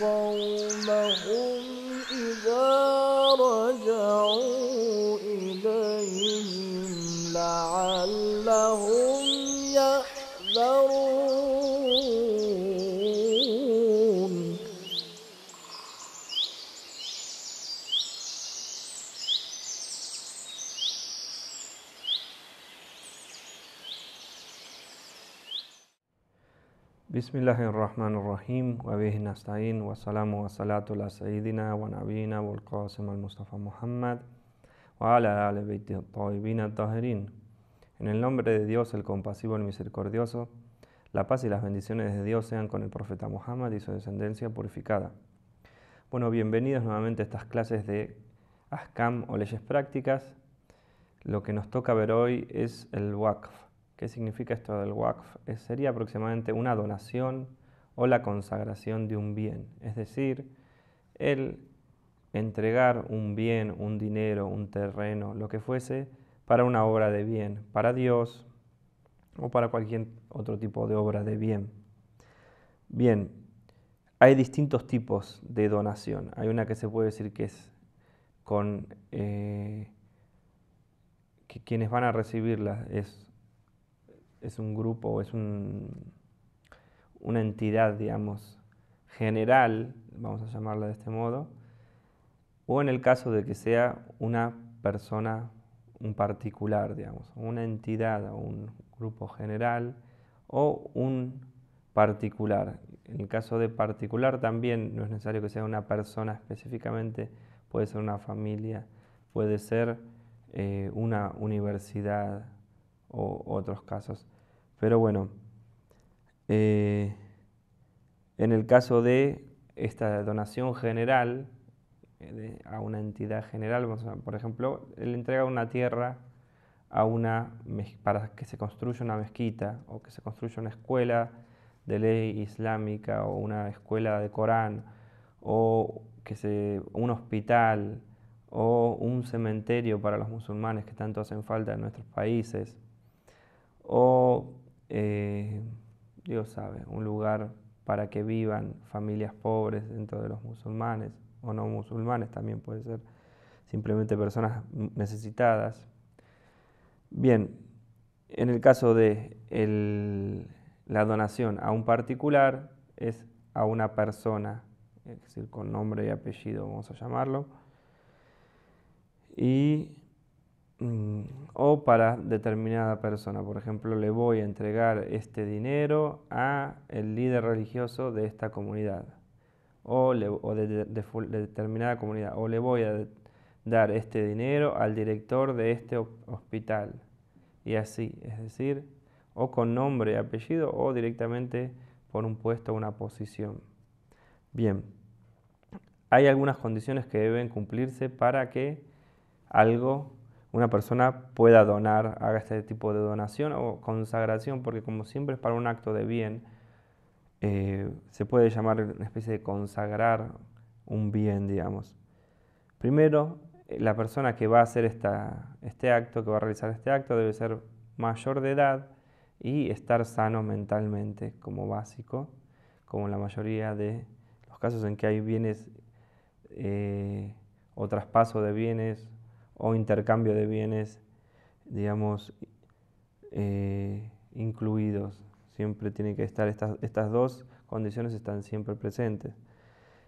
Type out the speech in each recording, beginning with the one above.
قومهم إذا رجعوا إليهم لعلهم En el nombre de Dios, el compasivo, el misericordioso, la paz y las bendiciones de Dios sean con el profeta Muhammad y su descendencia purificada. Bueno, bienvenidos nuevamente a estas clases de ascam o leyes prácticas. Lo que nos toca ver hoy es el Waqf ¿Qué significa esto del WACF? sería aproximadamente una donación o la consagración de un bien. Es decir, el entregar un bien, un dinero, un terreno, lo que fuese, para una obra de bien, para Dios o para cualquier otro tipo de obra de bien. Bien, hay distintos tipos de donación. Hay una que se puede decir que es con... Eh, que quienes van a recibirla es es un grupo, es una entidad, digamos, general, vamos a llamarla de este modo, o en el caso de que sea una persona, un particular, digamos, una entidad o un grupo general o un particular. En el caso de particular también no es necesario que sea una persona específicamente, puede ser una familia, puede ser eh, una universidad, o otros casos. Pero bueno, eh, en el caso de esta donación general eh, a una entidad general, por ejemplo, él entrega una tierra a una, para que se construya una mezquita o que se construya una escuela de ley islámica o una escuela de Corán o que se, un hospital o un cementerio para los musulmanes que tanto hacen falta en nuestros países o eh, Dios sabe, un lugar para que vivan familias pobres dentro de los musulmanes o no musulmanes, también puede ser simplemente personas necesitadas. Bien, en el caso de la donación a un particular es a una persona, es decir, con nombre y apellido vamos a llamarlo, y Mm, o para determinada persona. Por ejemplo, le voy a entregar este dinero a el líder religioso de esta comunidad o, le, de, determinada comunidad o le voy a dar este dinero al director de este hospital y así, es decir, o con nombre, apellido o directamente por un puesto o una posición. Bien, hay algunas condiciones que deben cumplirse para que algo una persona pueda donar, haga este tipo de donación o consagración, porque como siempre es para un acto de bien, eh, se puede llamar una especie de consagrar un bien, digamos. Primero, eh, la persona que va a hacer este acto, que va a realizar este acto, debe ser mayor de edad y estar sano mentalmente como básico, como la mayoría de los casos en que hay bienes eh, o traspaso de bienes o intercambio de bienes, digamos, eh, incluidos. Siempre tiene que estar estas, estas dos condiciones están siempre presentes.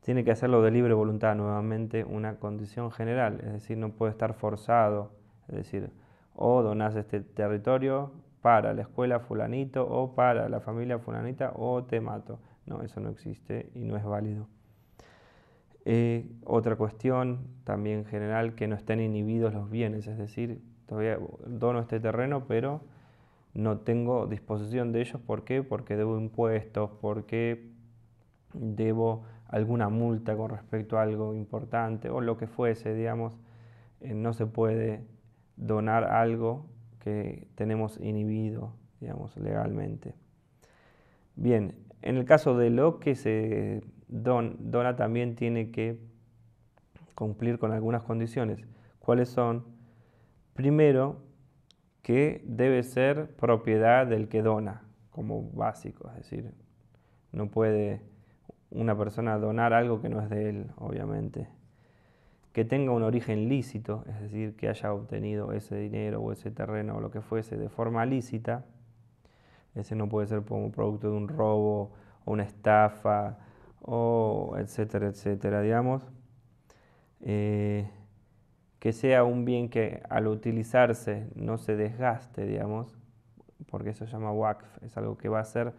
Tiene que hacerlo de libre voluntad, nuevamente una condición general, es decir, no puede estar forzado, es decir, o donas este territorio para la escuela fulanito o para la familia fulanita o te mato. No, eso no existe y no es válido. Eh, otra cuestión también general, que no estén inhibidos los bienes, es decir, todavía dono este terreno, pero no tengo disposición de ellos. ¿Por qué? Porque debo impuestos, porque debo alguna multa con respecto a algo importante o lo que fuese, digamos, eh, no se puede donar algo que tenemos inhibido, digamos, legalmente. Bien, en el caso de lo que se Dona también tiene que cumplir con algunas condiciones. ¿Cuáles son? Primero, que debe ser propiedad del que dona, como básico. Es decir, no puede una persona donar algo que no es de él, obviamente. Que tenga un origen lícito, es decir, que haya obtenido ese dinero o ese terreno o lo que fuese de forma lícita. Ese no puede ser como producto de un robo o una estafa o etcétera, etcétera, digamos. Eh, que sea un bien que al utilizarse no se desgaste, digamos, porque eso se llama WACF, es algo que va a ser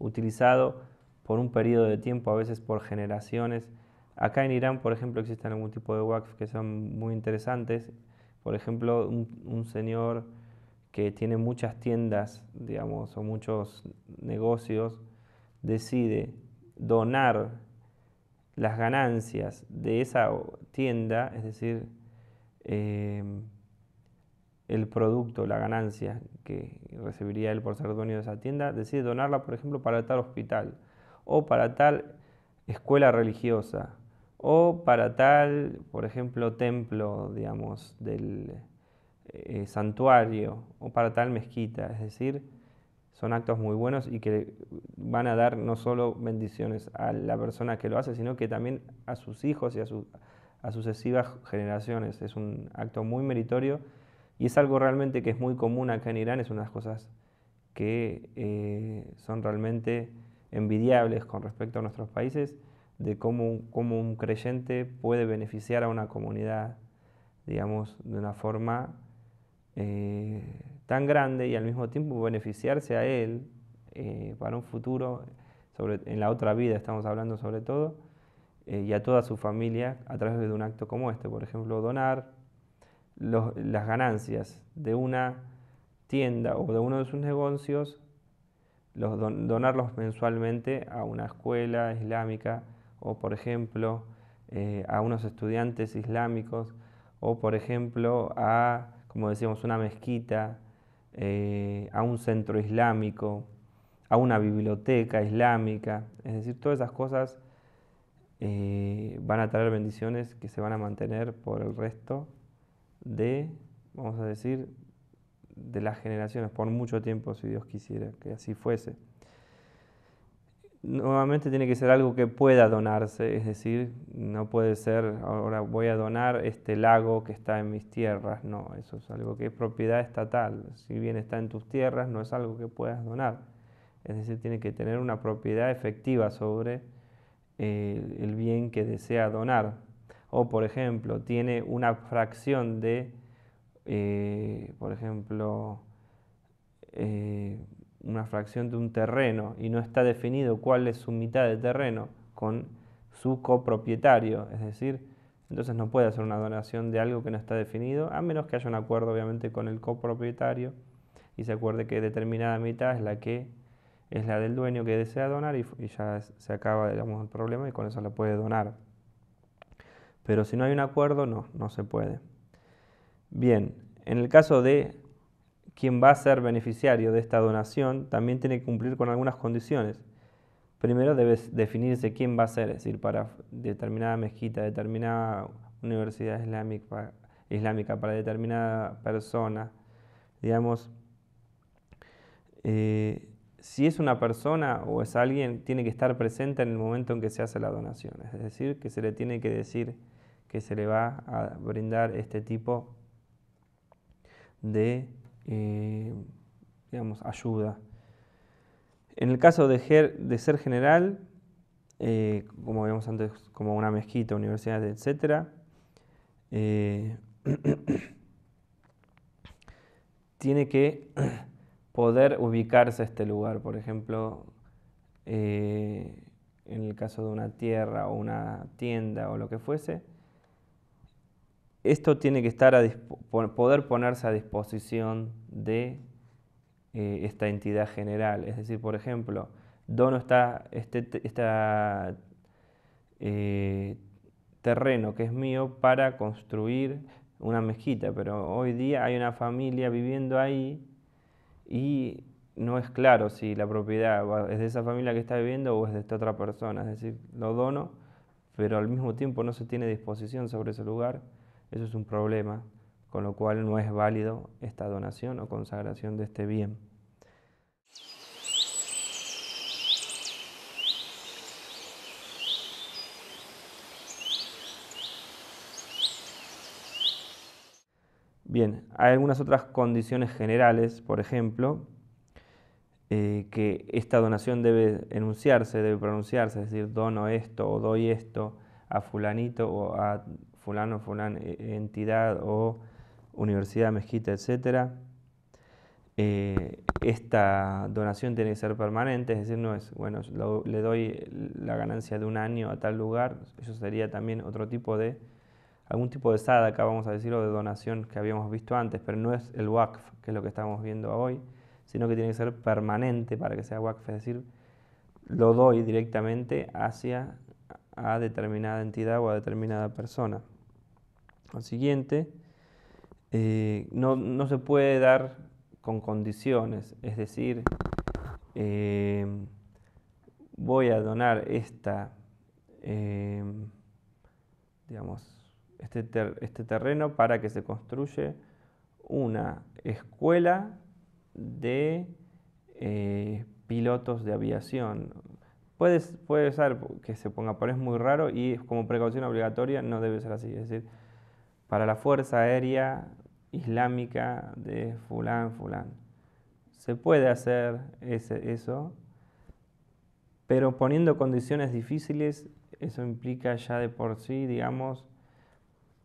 utilizado por un periodo de tiempo, a veces por generaciones. Acá en Irán, por ejemplo, existen algún tipo de WACF que son muy interesantes. Por ejemplo, un, un señor que tiene muchas tiendas, digamos, o muchos negocios, decide donar las ganancias de esa tienda, es decir, em, el producto, la ganancia que recibiría él por ser dueño de esa tienda, decide donarla, por ejemplo, para tal hospital o para tal escuela religiosa o para tal, por ejemplo, templo, digamos, del eh, santuario o para tal mezquita. Es decir, son actos muy buenos y que van a dar no solo bendiciones a la persona que lo hace, sino que también a sus hijos y a, sus sucesivas generaciones. Es un acto muy meritorio y es algo realmente que es muy común acá en Irán, es unas cosas que eh, son realmente envidiables con respecto a nuestros países, de cómo, un creyente puede beneficiar a una comunidad, digamos, de una forma eh, tan grande y al mismo tiempo beneficiarse a él eh, para un futuro, sobre, en la otra vida estamos hablando sobre todo, eh, y a toda su familia a través de un acto como este. Por ejemplo, donar las ganancias de una tienda o de uno de sus negocios, donarlos mensualmente a una escuela islámica o, por ejemplo, eh, a unos estudiantes islámicos o, por ejemplo, a, como decíamos, una mezquita eh, a un centro islámico, a una biblioteca islámica. Es decir, todas esas cosas eh, van a traer bendiciones que se van a mantener por el resto de, vamos a decir, de las generaciones, por mucho tiempo, si Dios quisiera que así fuese nuevamente tiene que ser algo que pueda donarse, es decir, no puede ser ahora voy a donar este lago que está en mis tierras, no, eso es algo que es propiedad estatal, si bien está en tus tierras no es algo que puedas donar, es decir, tiene que tener una propiedad efectiva sobre eh, el bien que desea donar. O por ejemplo, tiene una fracción de, eh, por ejemplo, eh, una fracción de un terreno y no está definido cuál es su mitad de terreno con su copropietario, es decir, entonces no puede hacer una donación de algo que no está definido, a menos que haya un acuerdo obviamente con el copropietario y se acuerde que determinada mitad es la que es la del dueño que desea donar y, ya se acaba digamos, el problema y con eso la puede donar. Pero si no hay un acuerdo, no, no se puede. Bien, en el caso de quien va a ser beneficiario de esta donación también tiene que cumplir con algunas condiciones. Primero debe definirse quién va a ser, es decir, para determinada mezquita, determinada universidad islámica, para determinada persona. Digamos, eh, si es una persona o es alguien, tiene que estar presente en el momento en que se hace la donación. Es decir, que se le tiene que decir que se le va a brindar este tipo de eh, digamos, ayuda. En el caso de, ser general, eh, como vimos antes, como una mezquita, universidad, etc., eh, tiene que poder ubicarse este lugar, por ejemplo, en el caso de una tierra o una tienda o lo que fuese, esto tiene que estar poder ponerse a disposición de eh, esta entidad general. Es decir, por ejemplo, dono este, eh, terreno que es mío para construir una mezquita, pero hoy día hay una familia viviendo ahí y no es claro si la propiedad es de esa familia que está viviendo o es de esta otra persona. Es decir, lo dono, pero al mismo tiempo no se tiene disposición sobre ese lugar eso es un problema, con lo cual no es válido esta donación o consagración de este bien. Bien, hay algunas otras condiciones generales, por ejemplo, eh, que esta donación debe enunciarse, debe pronunciarse, es decir, dono esto o doy esto, a fulanito o a fulano, fulan e, entidad o universidad, mezquita, etc. Eh, esta donación tiene que ser permanente, es decir, no es, bueno, le doy la ganancia de un año a tal lugar, eso sería también otro tipo de, algún tipo de sada, acá vamos a decirlo, de donación que habíamos visto antes, pero no es el WACF, que es lo que estamos viendo hoy, sino que tiene que ser permanente para que sea WACF, es decir, lo doy directamente hacia a determinada entidad o a determinada persona. consiguiente siguiente, eh, no, se puede dar con condiciones, es decir, eh, voy a donar esta, eh, digamos, este, este, terreno para que se construya una escuela de pilotos de aviación Puede, ser que se ponga, pero es muy raro y como precaución obligatoria no debe ser así. Es decir, para la Fuerza Aérea Islámica de fulán, fulán. Se puede hacer eso, pero poniendo condiciones difíciles, eso implica ya de por sí, digamos,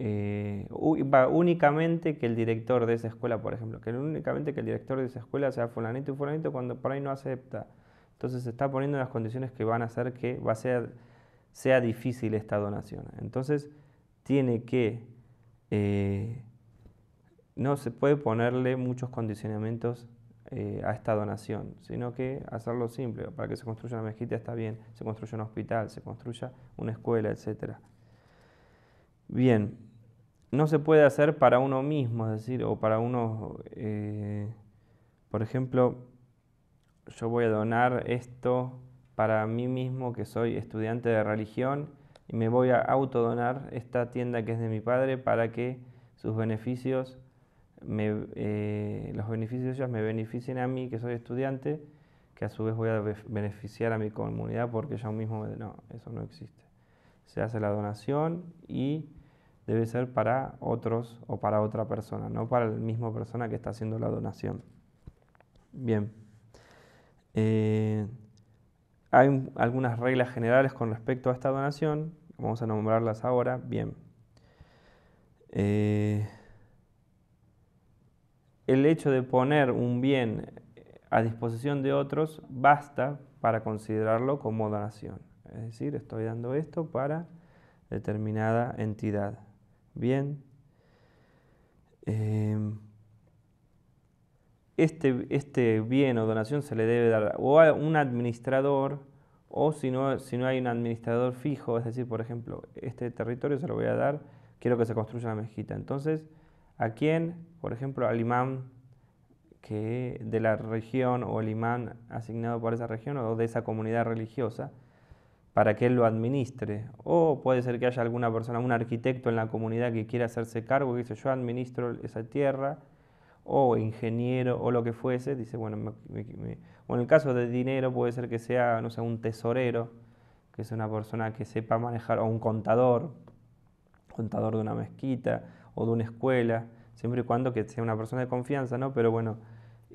eh, únicamente que el director de esa escuela, por ejemplo, que únicamente que el director de esa escuela sea fulanito y fulanito cuando por ahí no acepta entonces se está poniendo las condiciones que van a hacer que va a ser, sea difícil esta donación. Entonces tiene que, eh, no se puede ponerle muchos condicionamientos eh, a esta donación, sino que hacerlo simple, para que se construya una mezquita está bien, se construya un hospital, se construya una escuela, etc. Bien, no se puede hacer para uno mismo, es decir, o para uno, eh, por ejemplo, yo voy a donar esto para mí mismo que soy estudiante de religión y me voy a autodonar esta tienda que es de mi padre para que sus beneficios, me, eh, los beneficios ya me beneficien a mí que soy estudiante, que a su vez voy a beneficiar a mi comunidad porque yo mismo, no, eso no existe. Se hace la donación y debe ser para otros o para otra persona, no para la misma persona que está haciendo la donación. Bien. Eh, hay algunas reglas generales con respecto a esta donación, vamos a nombrarlas ahora, bien. Eh, el hecho de poner un bien a disposición de otros basta para considerarlo como donación. Es decir, estoy dando esto para determinada entidad. Bien. Eh, este, este, bien o donación se le debe dar o a un administrador o si no, hay un administrador fijo, es decir, por ejemplo, este territorio se lo voy a dar, quiero que se construya una mezquita. Entonces, ¿a quién? Por ejemplo, al imán que de la región o el imán asignado por esa región o de esa comunidad religiosa para que él lo administre. O puede ser que haya alguna persona, un arquitecto en la comunidad que quiera hacerse cargo, que dice yo administro esa tierra o ingeniero o lo que fuese, dice, bueno, en el caso de dinero puede ser que sea, no sé, un tesorero, que es una persona que sepa manejar, o un contador, contador de una mezquita o de una escuela, siempre y cuando que sea una persona de confianza, ¿no? Pero bueno,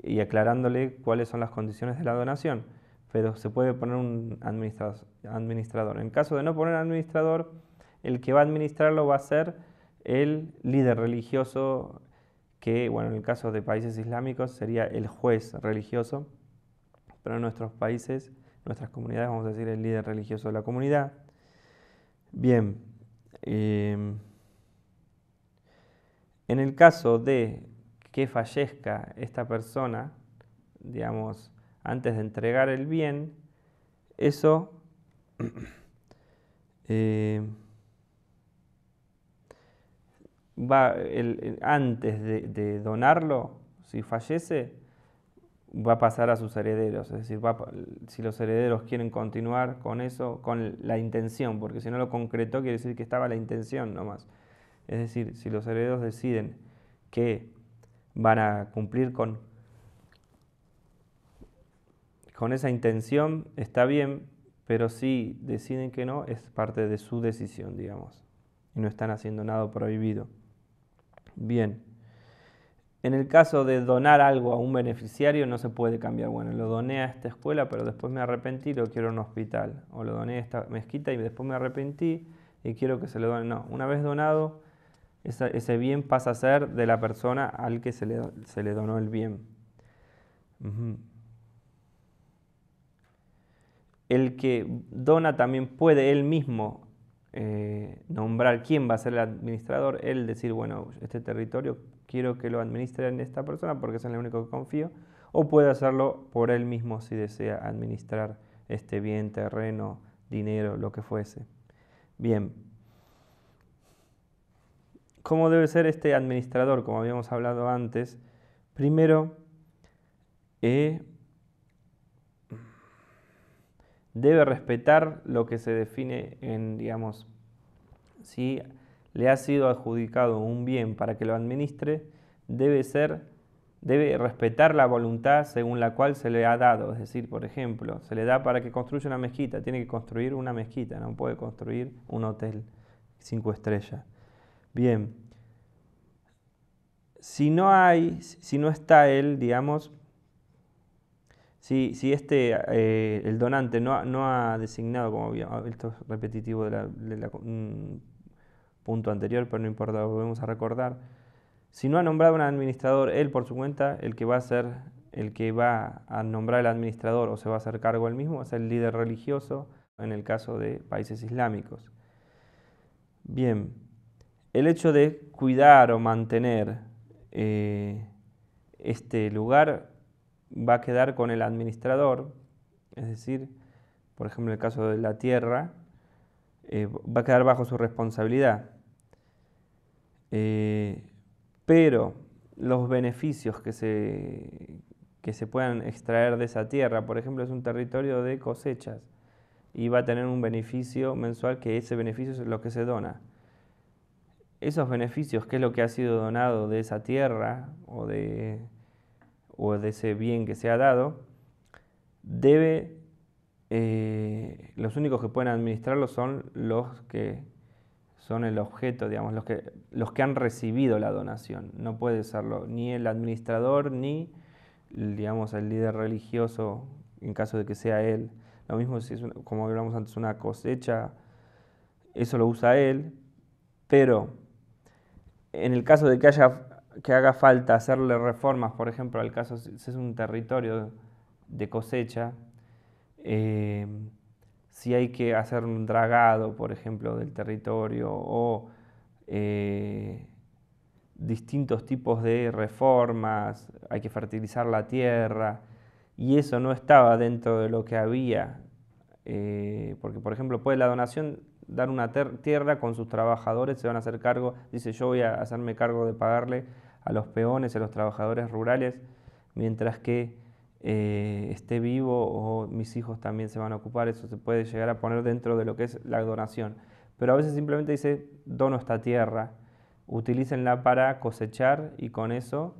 y aclarándole cuáles son las condiciones de la donación, pero se puede poner un administrador. En caso de no poner administrador, el que va a administrarlo va a ser el líder religioso que, en el caso de países islámicos sería el juez religioso, pero en nuestros países, nuestras comunidades, vamos a decir el líder religioso de la comunidad. Bien, em, en el caso de que fallezca esta persona, digamos, antes de entregar el bien, eso em, va el, antes de, donarlo, si fallece, va a pasar a sus herederos. Es decir, si los herederos quieren continuar con eso, con la intención, porque si no lo concretó, quiere decir que estaba la intención nomás. Es decir, si los herederos deciden que van a cumplir con, con esa intención, está bien, pero si deciden que no, es parte de su decisión, digamos, y no están haciendo nada prohibido. Bien. En el caso de donar algo a un beneficiario no se puede cambiar. Bueno, lo doné a esta escuela, pero después me arrepentí y lo quiero en un hospital. O lo doné a esta mezquita y después me arrepentí y quiero que se lo donen. No, una vez donado, ese bien pasa a ser de la persona al que se le, donó el bien. El que dona también puede él mismo eh, nombrar quién va a ser el administrador, él decir, bueno, este territorio quiero que lo administre esta persona porque es el único que confío, o puede hacerlo por él mismo si desea administrar este bien, terreno, dinero, lo que fuese. Bien. ¿Cómo debe ser este administrador? Como habíamos hablado antes, primero, eh, debe respetar lo que se define en, digamos, si le ha sido adjudicado un bien para que lo administre, debe ser, debe respetar la voluntad según la cual se le ha dado. Es decir, por ejemplo, se le da para que construya una mezquita, tiene que construir una mezquita, no puede construir un hotel cinco estrellas. Bien, si no hay, si no está él, digamos, si, este, eh, el donante no ha, no ha designado, como ah, esto es repetitivo de punto anterior, pero no importa, lo volvemos a recordar. Si no ha nombrado un administrador, él por su cuenta, el que va a ser, el que va a nombrar el administrador o se va a hacer cargo él mismo, es el líder religioso en el caso de países islámicos. Bien, el hecho de cuidar o mantener eh, este lugar va a quedar con el administrador, es decir, por ejemplo, el caso de la tierra, eh, va a quedar bajo su responsabilidad. Eh, pero los beneficios que se, que se puedan extraer de esa tierra, por ejemplo, es un territorio de cosechas y va a tener un beneficio mensual que ese beneficio es lo que se dona. Esos beneficios, que es lo que ha sido donado de esa tierra o de o de ese bien que se ha dado, debe, eh, los únicos que pueden administrarlo son los que son el objeto, digamos, los que, los que han recibido la donación. No puede serlo ni el administrador ni, digamos, el líder religioso en caso de que sea él. Lo mismo si es, como hablamos antes, una cosecha, eso lo usa él, pero en el caso de que haya que haga falta hacerle reformas, por ejemplo, al caso si es un territorio de cosecha, eh, si hay que hacer un dragado, por ejemplo, del territorio o eh, distintos tipos de reformas, hay que fertilizar la tierra, y eso no estaba dentro de lo que había, eh, porque por ejemplo puede la donación dar una tierra con sus trabajadores, se van a hacer cargo, dice yo voy a hacerme cargo de pagarle a los peones, a los trabajadores rurales, mientras que eh, esté vivo o mis hijos también se van a ocupar, eso se puede llegar a poner dentro de lo que es la donación. Pero a veces simplemente dice, dono esta tierra, utilícenla para cosechar y con eso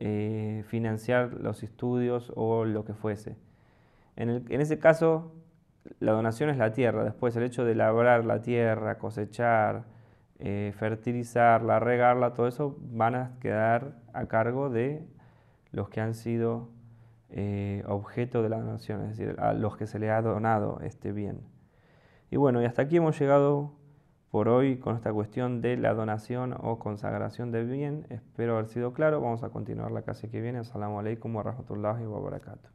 eh, financiar los estudios o lo que fuese. en ese caso, la donación es la tierra, después el hecho de labrar la tierra, cosechar, eh, fertilizarla, regarla, todo eso van a quedar a cargo de los que han sido eh, objeto de la donación, es decir, a los que se le ha donado este bien. Y bueno, y hasta aquí hemos llegado por hoy con esta cuestión de la donación o consagración del bien. Espero haber sido claro. Vamos a continuar la clase que viene. Salam alaykum wa rahmatullahi wa barakatuh.